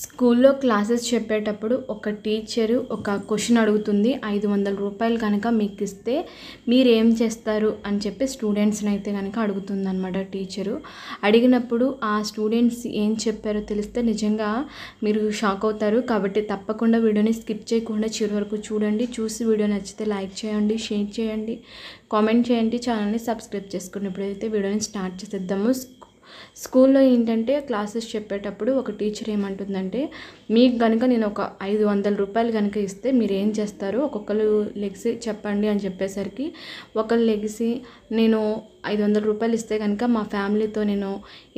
స్కూల్లో క్లాసెస్ చెప్పేటప్పుడు ఒక టీచరు ఒక క్వశ్చన్ అడుగుతుంది ఐదు వందల రూపాయలు కనుక మీకు ఇస్తే మీరు ఏం చేస్తారు అని చెప్పి స్టూడెంట్స్ని అయితే కనుక అనమాట టీచరు అడిగినప్పుడు ఆ స్టూడెంట్స్ ఏం చెప్పారో తెలిస్తే నిజంగా మీరు షాక్ అవుతారు కాబట్టి తప్పకుండా వీడియోని స్కిప్ చేయకుండా చివరి వరకు చూడండి చూసి వీడియో నచ్చితే లైక్ చేయండి షేర్ చేయండి కామెంట్ చేయండి ఛానల్ని సబ్స్క్రైబ్ చేసుకోండి ఇప్పుడైతే వీడియోని స్టార్ట్ చేసేద్దాము స్కూల్లో ఏంటంటే క్లాసెస్ చెప్పేటప్పుడు ఒక టీచర్ ఏమంటుందంటే మీకు కనుక నేను ఒక ఐదు వందల రూపాయలు కనుక ఇస్తే మీరు ఏం చేస్తారు ఒక్కొక్కరు లెగ్సి చెప్పండి అని చెప్పేసరికి ఒకరు లెగిసి నేను ఐదు వందల రూపాయలు ఇస్తే కనుక మా ఫ్యామిలీతో నేను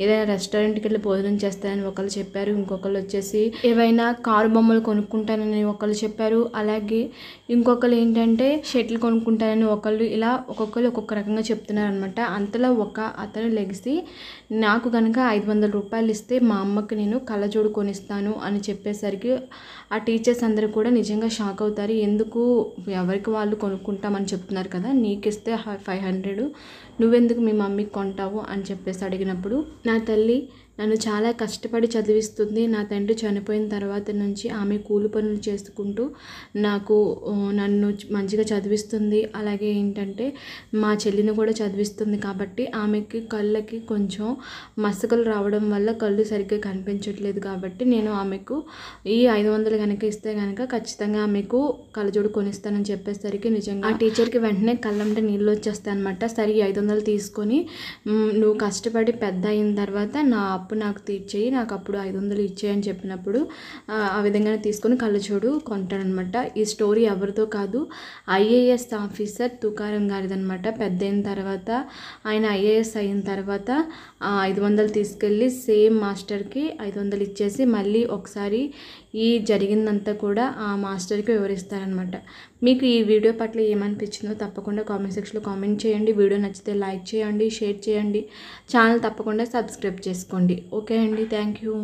ఏదైనా రెస్టారెంట్కి వెళ్ళి భోజనం చేస్తానని ఒకళ్ళు చెప్పారు ఇంకొకళ్ళు వచ్చేసి ఏవైనా కారు బొమ్మలు కొనుక్కుంటానని ఒకళ్ళు చెప్పారు అలాగే ఇంకొకళ్ళు ఏంటంటే షటిల్ కొనుక్కుంటానని ఒకళ్ళు ఇలా ఒక్కొక్కరు ఒక్కొక్క రకంగా చెప్తున్నారనమాట అంతలో ఒక అతను లెగిసి నాకు కనుక ఐదు వందల రూపాయలు ఇస్తే మా అమ్మకి నేను కళ్ళజోడు కొనిస్తాను అని చెప్పేసరికి ఆ టీచర్స్ అందరూ కూడా నిజంగా షాక్ అవుతారు ఎందుకు ఎవరికి వాళ్ళు కొనుక్కుంటామని చెప్తున్నారు కదా నీకు ఇస్తే ఫైవ్ హండ్రెడ్ నువ్వు నువ్వెందుకు మీ మమ్మీకి కొంటావు అని చెప్పేసి అడిగినప్పుడు నా తల్లి నన్ను చాలా కష్టపడి చదివిస్తుంది నా తండ్రి చనిపోయిన తర్వాత నుంచి ఆమె కూలి పనులు చేసుకుంటూ నాకు నన్ను మంచిగా చదివిస్తుంది అలాగే ఏంటంటే మా చెల్లిని కూడా చదివిస్తుంది కాబట్టి ఆమెకి కళ్ళకి కొంచెం మసకలు రావడం వల్ల కళ్ళు సరిగ్గా కనిపించట్లేదు కాబట్టి నేను ఆమెకు ఈ ఐదు వందలు కనుక ఇస్తే కనుక ఖచ్చితంగా ఆమెకు కళ్ళజోడు కొనిస్తానని చెప్పేసరికి నిజంగా ఆ టీచర్కి వెంటనే కళ్ళంటే నీళ్ళు వచ్చేస్తాయి అనమాట సరే ఐదు వందలు తీసుకొని నువ్వు కష్టపడి పెద్ద అయిన తర్వాత నా అప్పు నాకు తీర్చేయి నాకు అప్పుడు ఐదు వందలు ఇచ్చేయని చెప్పినప్పుడు ఆ విధంగానే తీసుకొని కళ్ళచోడు కొంటాడనమాట ఈ స్టోరీ ఎవరితో కాదు ఐఏఎస్ ఆఫీసర్ తుకారం గారిదనమాట పెద్ద అయిన తర్వాత ఆయన ఐఏఎస్ అయిన తర్వాత ఐదు వందలు తీసుకెళ్ళి సేమ్ మాస్టర్కి ఐదు వందలు ఇచ్చేసి మళ్ళీ ఒకసారి ఈ జరిగిందంతా కూడా ఆ మాస్టర్కి వివరిస్తారనమాట మీకు ఈ వీడియో పట్ల ఏమనిపించిందో తప్పకుండా కామెంట్ సెక్షన్లో కామెంట్ చేయండి వీడియో నచ్చితే లైక్ లైక్ చేయండి షేర్ చేయండి ఛానల్ తప్పకుండా సబ్స్క్రైబ్ చేసుకోండి ఓకే అండి థ్యాంక్ యూ